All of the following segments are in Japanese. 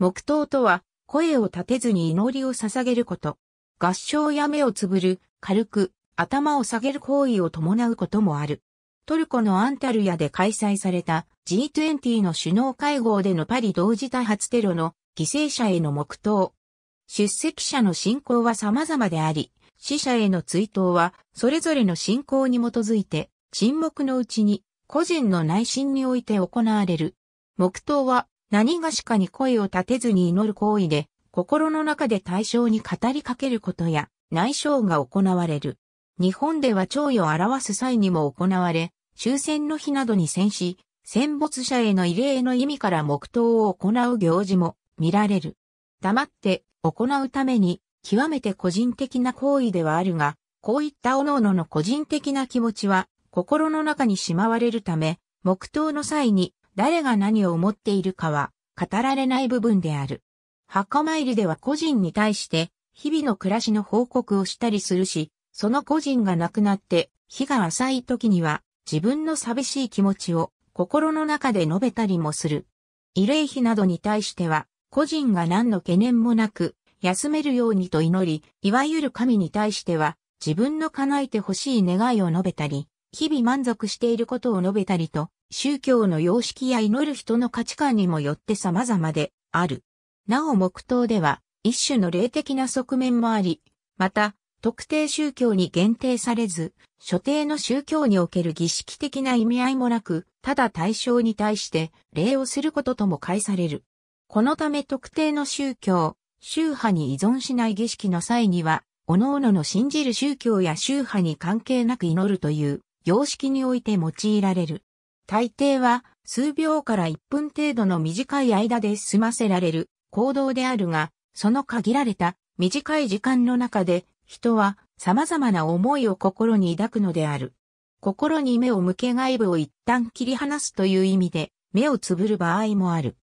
黙祷とは、声を立てずに祈りを捧げること。合唱や目をつぶる、軽く、頭を下げる行為を伴うこともある。トルコのアンタルヤで開催された G20 の首脳会合でのパリ同時多発テロの犠牲者への黙祷。出席者の信仰は様々であり、死者への追悼はそれぞれの信仰に基づいて沈黙のうちに個人の内心において行われる。黙祷は何がしかに声を立てずに祈る行為で、心の中で対象に語りかけることや、内省が行われる。日本では弔意を表す際にも行われ、終戦の日などに戦死、戦没者への慰霊の意味から黙祷を行う行事も見られる。黙って行うために、極めて個人的な行為ではあるが、こういった各々の個人的な気持ちは、心の中にしまわれるため、黙祷の際に誰が何を思っているかは語られない部分である。墓参りでは個人に対して日々の暮らしの報告をしたりするし、その個人が亡くなって日が浅い時には自分の寂しい気持ちを心の中で述べたりもする。慰霊碑などに対しては個人が何の懸念もなく休めるようにと祈り、いわゆる神に対しては自分の叶えて欲しい願いを述べたり、日々満足していることを述べたりと、宗教の様式や祈る人の価値観にもよって様々である。なお黙祷では一種の霊的な側面もあり、また特定宗教に限定されず、所定の宗教における儀式的な意味合いもなく、ただ対象に対して礼をすることとも解される。このため特定の宗教、宗派に依存しない儀式の際には、各々の信じる宗教や宗派に関係なく祈るという様式において用いられる。大抵は数秒から1分程度の短い間で済ませられる行動であるが、その限られた短い時間の中で人は様々な思いを心に抱くのである。心に目を向け外部を一旦切り離すという意味で目をつぶる場合もある。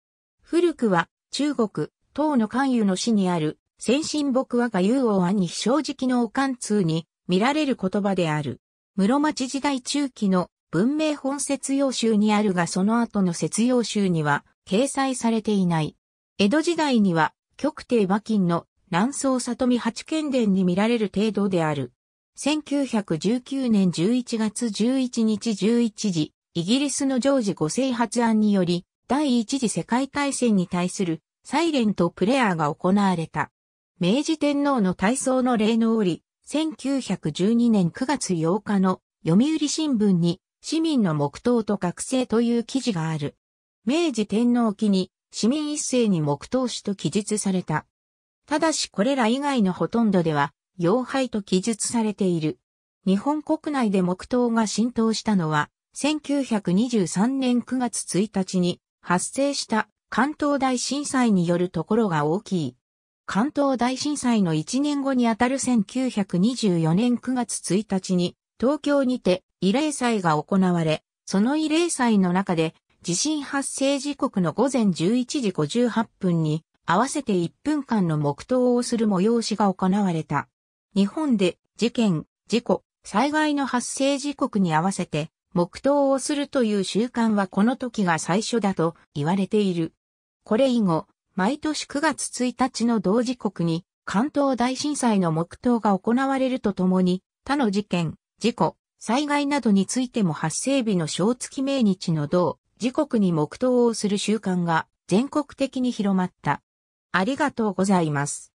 古くは中国、唐の関与の詩にある先進僕はが雄王兄非正直のお貫通に見られる言葉である。室町時代中期の文明本節要集にあるがその後の節要集には掲載されていない。江戸時代には極帝馬金の南宋里見八賢伝に見られる程度である。1919年11月11日11時、イギリスのジョージ五世発案により、第一次世界大戦に対するサイレントプレアが行われた。明治天皇の体操の礼の折、1912年9月8日の読売新聞に市民の黙祷と学生という記事がある。明治天皇期に市民一斉に黙祷しと記述された。ただしこれら以外のほとんどでは、妖廃と記述されている。日本国内で黙祷が浸透したのは、1923年9月1日に発生した関東大震災によるところが大きい。関東大震災の1年後にあたる1924年9月1日に東京にて慰霊祭が行われ、その慰霊祭の中で地震発生時刻の午前11時58分に合わせて1分間の黙祷をする催しが行われた。日本で事件、事故、災害の発生時刻に合わせて黙祷をするという習慣はこの時が最初だと言われている。これ以後、毎年9月1日の同時刻に関東大震災の黙祷が行われるとともに他の事件、事故、災害などについても発生日の正月命日の同、時刻に黙祷をする習慣が全国的に広まった。ありがとうございます。